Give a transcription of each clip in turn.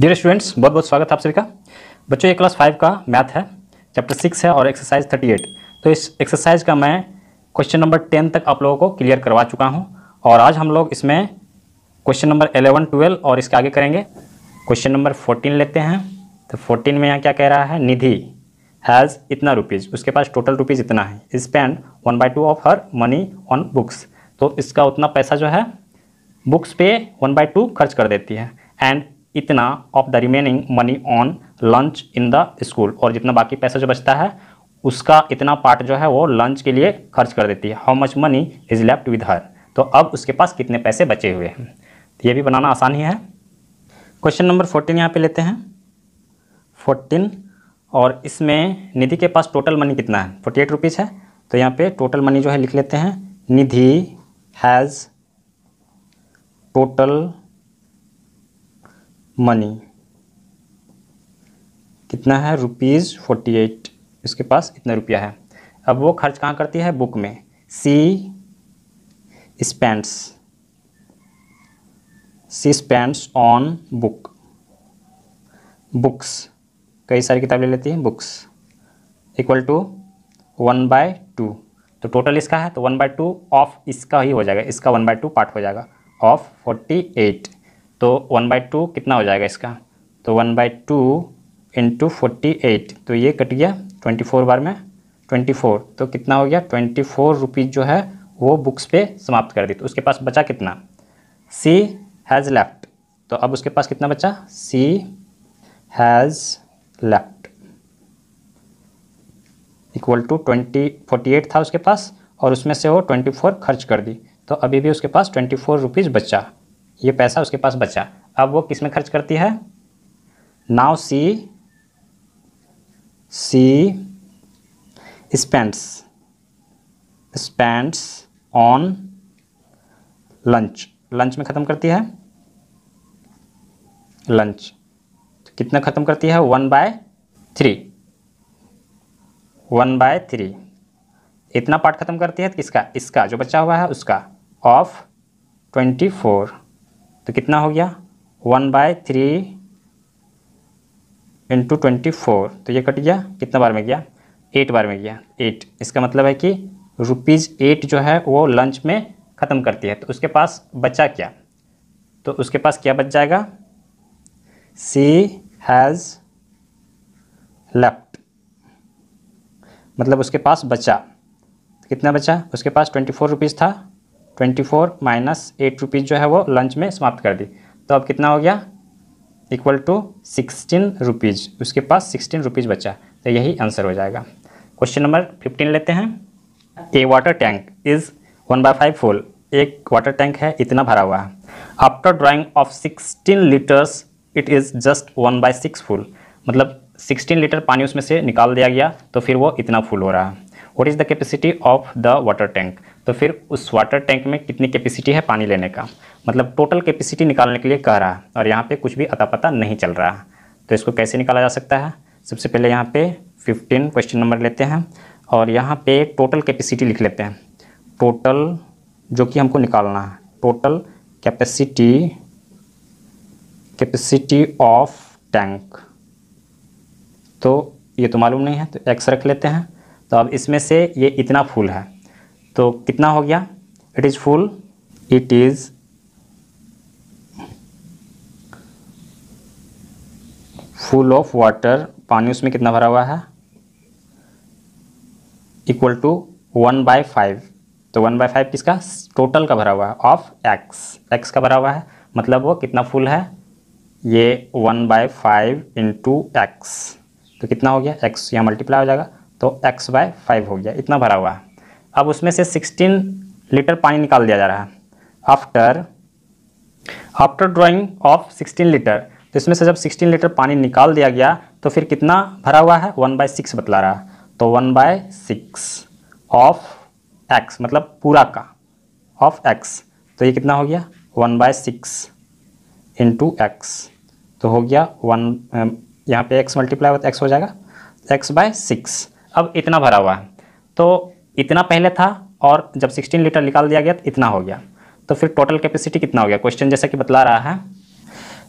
dear students बहुत बहुत स्वागत है आप सभी का बच्चों ये क्लास फाइव का मैथ है चैप्टर सिक्स है और एक्सरसाइज थर्टी एट तो इस एक्सरसाइज का मैं क्वेश्चन नंबर टेन तक आप लोगों को क्लियर करवा चुका हूँ और आज हम लोग इसमें क्वेश्चन नंबर एलेवन ट्वेल्व और इसके आगे करेंगे क्वेश्चन नंबर फोर्टीन लेते हैं तो फोर्टीन में यहाँ क्या कह रहा है निधि हैज़ इतना रुपीज़ उसके पास टोटल रुपीज़ इतना है spend one by two of her money on books तो इसका उतना पैसा जो है बुक्स पे वन बाई टू खर्च कर देती है एंड इतना of the remaining money on lunch in the school और जितना बाकी पैसा जो बचता है उसका इतना पार्ट जो है वो लंच के लिए खर्च कर देती है how much money is left with her तो अब उसके पास कितने पैसे बचे हुए हैं तो ये भी बनाना आसान ही है क्वेश्चन नंबर फोर्टीन यहाँ पे लेते हैं फोर्टीन और इसमें निधि के पास टोटल मनी कितना है फोर्टी एट रुपीज़ है तो यहाँ पे टोटल मनी जो है लिख लेते हैं निधि हैज़ टोटल मनी कितना है रुपीज़ फोर्टी एट उसके पास इतना रुपया है अब वो खर्च कहाँ करती है बुक में she spends she spends on book books कई सारी किताब ले लेती हैं books equal to one by two तो टोटल इसका है तो वन बाय टू ऑफ इसका ही हो जाएगा इसका वन बाय टू पार्ट हो जाएगा ऑफ फोर्टी एट तो वन बाई टू कितना हो जाएगा इसका तो one by two into forty eight तो ये कट गया ट्वेंटी फोर बार में ट्वेंटी फोर तो कितना हो गया ट्वेंटी फोर रुपीज़ जो है वो बुक्स पे समाप्त कर दी तो उसके पास बचा कितना सी हैज़ लेफ्ट तो अब उसके पास कितना बचा she has left equal to twenty forty eight था उसके पास और उसमें से वो ट्वेंटी फोर खर्च कर दी तो अभी भी उसके पास ट्वेंटी फोर रुपीज़ बचा ये पैसा उसके पास बचा अब वो किस में खर्च करती है now she she spends spends on lunch lunch में ख़त्म करती है लंच तो कितना ख़त्म करती है one by three one by three इतना पार्ट ख़त्म करती है किसका इसका जो बचा हुआ है उसका ऑफ ट्वेंटी फोर तो कितना हो गया one by three into twenty four तो ये कट गया कितना बार में गया एट बार में गया एट इसका मतलब है कि रुपीज़ एट जो है वो लंच में ख़त्म करती है तो उसके पास बचा क्या तो उसके पास क्या बच जाएगा सी हैज़ लेफ्ट मतलब उसके पास बचा कितना बचा उसके पास ट्वेंटी फोर रुपीज़ था twenty four minus eight rupees जो है वो लंच में समाप्त कर दी तो अब कितना हो गया इक्वल टू सिक्सटीन रुपीज़ उसके पास सिक्सटीन रुपीज़ बचा तो यही आंसर हो जाएगा क्वेश्चन नंबर फिफ्टीन लेते हैं a water tank is one by five full एक वाटर टैंक है इतना भरा हुआ है after drawing of sixteen litres it is just one by six full मतलब सिक्सटीन लीटर पानी उसमें से निकाल दिया गया तो फिर वो इतना फुल हो रहा है what is the capacity of the water tank तो फिर उस वाटर टैंक में कितनी कैपेसिटी है पानी लेने का मतलब टोटल कैपेसिटी निकालने के लिए कह रहा है और यहाँ पे कुछ भी अता पता नहीं चल रहा तो इसको कैसे निकाला जा सकता है सबसे पहले यहाँ पे 15 क्वेश्चन नंबर लेते हैं और यहाँ पे टोटल कैपेसिटी लिख लेते हैं टोटल जो कि हमको निकालना है total capacity capacity of tank तो ये तो मालूम नहीं है तो एक्स रख लेते हैं तो अब इसमें से ये इतना फुल है तो कितना हो गया it is full it is full of water पानी उसमें कितना भरा हुआ है equal to one by five तो वन बाय फाइव किसका टोटल का भरा हुआ है ऑफ एक्स एक्स का भरा हुआ है मतलब वो कितना फुल है ये one by five into X तो कितना हो गया एक्स यहाँ मल्टीप्लाई हो जाएगा तो एक्स बाय फाइव हो गया इतना भरा हुआ है अब उसमें से सिक्सटीन लीटर पानी निकाल दिया जा रहा है after after drawing of sixteen litre तो इसमें से जब सिक्सटीन लीटर पानी निकाल दिया गया तो फिर कितना भरा हुआ है वन बाय सिक्स बतला रहा है तो one by six of X मतलब पूरा का ऑफ एक्स तो ये कितना हो गया one by six into X तो हो गया वन यहाँ पे एक्स मल्टीप्लाई होता है एक्स हो जाएगा एक्स बाय सिक्स अब इतना भरा हुआ है तो इतना पहले था और जब 16 लीटर निकाल दिया गया तो इतना हो गया तो फिर टोटल कैपेसिटी कितना हो गया क्वेश्चन जैसा कि बतला रहा है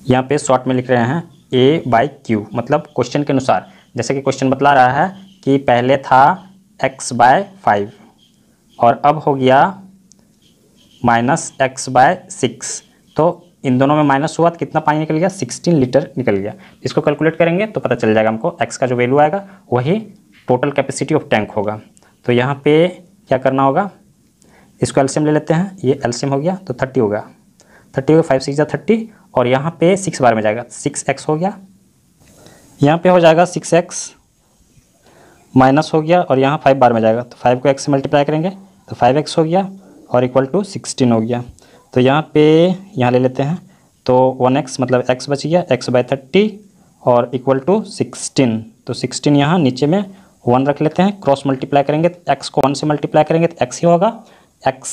यहाँ पे शॉर्ट में लिख रहे हैं ए बाई क्यू मतलब क्वेश्चन के अनुसार जैसे कि क्वेश्चन बतला रहा है कि पहले था एक्स बाय फाइव और अब हो गया माइनस एक्स बाय सिक्स तो इन दोनों में माइनस हुआ तो कितना पानी निकल गया सिक्सटीन लीटर निकल गया इसको कैलकुलेट करेंगे तो पता चल जाएगा हमको एक्स का जो वैल्यू आएगा वही टोटल कैपेसिटी ऑफ टैंक होगा तो यहाँ पे क्या करना होगा इसको एल्शियम ले लेते हैं ये एल्शियम हो गया तो थर्टी होगा थर्टी होगा फाइव सिक्स या थर्टी और यहाँ पे सिक्स बार में जाएगा सिक्स एक्स हो गया यहाँ पे हो जाएगा सिक्स एक्स माइनस हो गया और यहाँ फाइव बार में जाएगा तो फाइव को एक्स से मल्टीप्लाई करेंगे तो फाइव एक्स हो गया और इक्वल टू सिक्सटीन हो गया तो यहाँ पे यहाँ ले लेते हैं तो वन एक्स मतलब एक्स बच गया एक्स बाई थर्टी और इक्वल टू सिक्सटीन तो सिक्सटीन यहाँ नीचे में वन रख लेते हैं क्रॉस मल्टीप्लाई करेंगे तो एक्स को वन से मल्टीप्लाई करेंगे तो एक्स ही होगा एक्स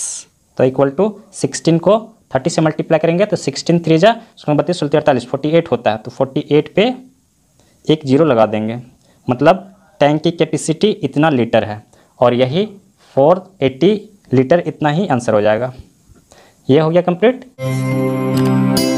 तो इक्वल टू सिक्सटीन को थर्टी से मल्टीप्लाई करेंगे तो सिक्सटीन थ्री जा उसमें बत्तीस सोलती अड़तालीस फोर्टी एट होता है तो फोर्टी एट पे एक जीरो लगा देंगे मतलब टैंक की कैपेसिटी इतना लीटर है और यही फोर एट्टी लीटर इतना ही आंसर हो जाएगा ये हो गया कंप्लीट